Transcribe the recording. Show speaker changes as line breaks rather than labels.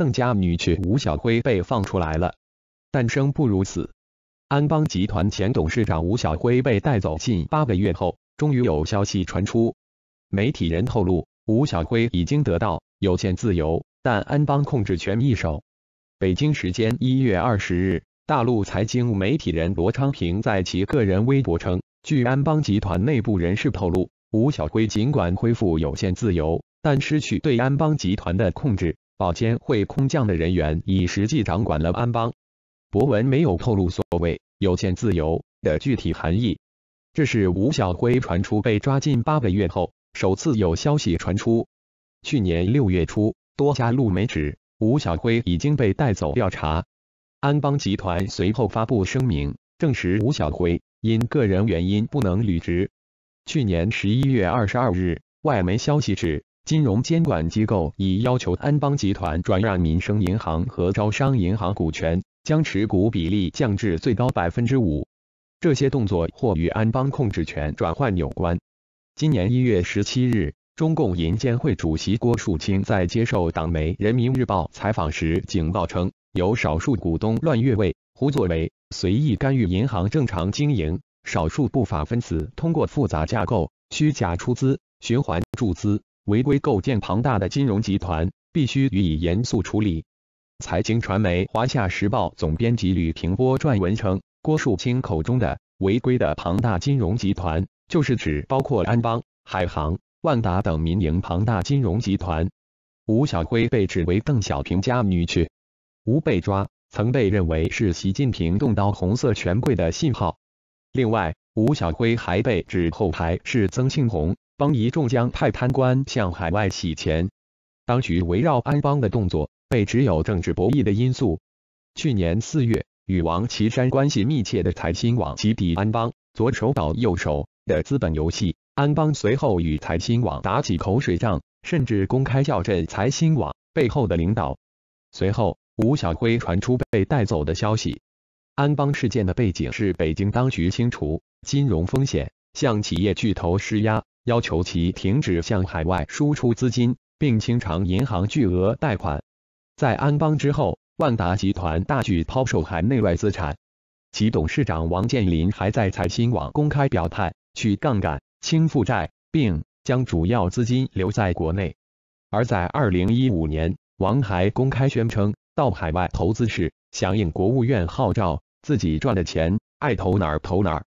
邓家女婿吴小辉被放出来了，但生不如死。安邦集团前董事长吴小辉被带走近八个月后，终于有消息传出。媒体人透露，吴小辉已经得到有限自由，但安邦控制权易手。北京时间一月二十日，大陆财经媒体人罗昌平在其个人微博称，据安邦集团内部人士透露，吴小辉尽管恢复有限自由，但失去对安邦集团的控制。保监会空降的人员已实际掌管了安邦。博文没有透露所谓有限自由的具体含义。这是吴晓辉传出被抓近八个月后首次有消息传出。去年六月初，多家路媒指吴晓辉已经被带走调查。安邦集团随后发布声明，证实吴晓辉因个人原因不能履职。去年十一月二十二日，外媒消息指。金融监管机构已要求安邦集团转让民生银行和招商银行股权，将持股比例降至最高百分之五。这些动作或与安邦控制权转换有关。今年一月十七日，中共银监会主席郭树清在接受党媒《人民日报》采访时警告称，有少数股东乱越位、胡作为、随意干预银行正常经营；少数不法分子通过复杂架构、虚假出资、循环注资。违规构建庞大的金融集团，必须予以严肃处理。财经传媒《华夏时报》总编辑吕平波撰文称，郭树清口中的违规的庞大金融集团，就是指包括安邦、海航、万达等民营庞大金融集团。吴晓辉被指为邓小平家女婿，吴被抓曾被认为是习近平动刀红色权贵的信号。另外，吴晓辉还被指后台是曾庆红。帮一众将派贪官向海外洗钱，当局围绕安邦的动作，被只有政治博弈的因素。去年四月，与王岐山关系密切的财新网及底安邦，左手倒右手的资本游戏，安邦随后与财新网打起口水仗，甚至公开叫阵财新网背后的领导。随后，吴晓辉传出被带走的消息。安邦事件的背景是北京当局清除金融风险，向企业巨头施压。要求其停止向海外输出资金，并清偿银行巨额贷款。在安邦之后，万达集团大举抛售海内外资产，其董事长王健林还在财新网公开表态，去杠杆、清负债，并将主要资金留在国内。而在2015年，王还公开宣称，到海外投资时响应国务院号召，自己赚的钱爱投哪儿投哪儿。